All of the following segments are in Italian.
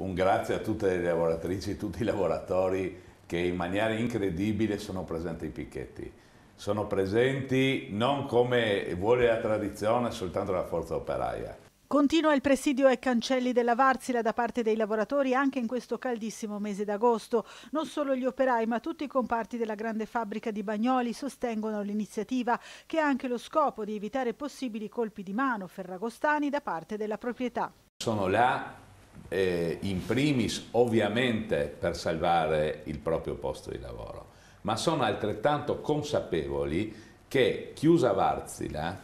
un grazie a tutte le lavoratrici, tutti i lavoratori che in maniera incredibile sono presenti ai picchetti. Sono presenti non come vuole la tradizione, soltanto la forza operaia. Continua il presidio ai cancelli della Varsila da parte dei lavoratori anche in questo caldissimo mese d'agosto. Non solo gli operai, ma tutti i comparti della grande fabbrica di Bagnoli sostengono l'iniziativa che ha anche lo scopo di evitare possibili colpi di mano ferragostani da parte della proprietà. Sono là eh, in primis ovviamente per salvare il proprio posto di lavoro, ma sono altrettanto consapevoli che chiusa Varzila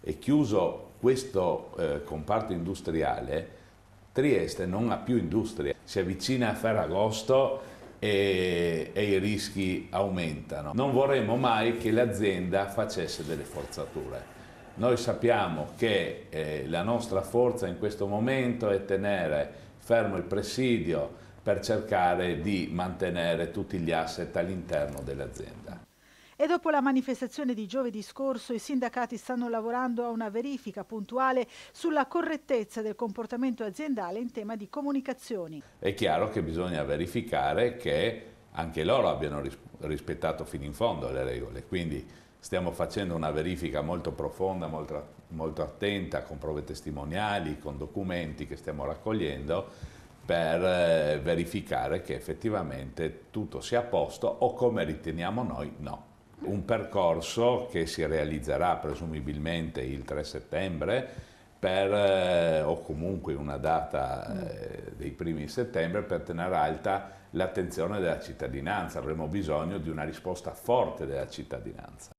e chiuso questo eh, comparto industriale, Trieste non ha più industria, si avvicina a Ferragosto e, e, i rischi aumentano. Non vorremmo mai che l'azienda facesse delle forzature. Noi sappiamo che eh, la nostra forza in questo momento è tenere fermo il presidio per cercare di mantenere tutti gli asset all'interno dell'azienda. E dopo la manifestazione di giovedì scorso, i sindacati stanno lavorando a una verifica puntuale sulla correttezza del comportamento aziendale in tema di comunicazioni. È chiaro che bisogna verificare che anche loro abbiano rispettato fino in fondo le regole, quindi stiamo facendo una verifica molto profonda, molto, molto, attenta, con prove testimoniali, con documenti che stiamo raccogliendo per eh, verificare che effettivamente tutto sia a posto o come riteniamo noi no. Un percorso che si realizzerà presumibilmente il 3 settembre per, eh, o comunque una data mm. eh, dei primi settembre per tenere alta l'attenzione della cittadinanza. Avremo bisogno di una risposta forte della cittadinanza.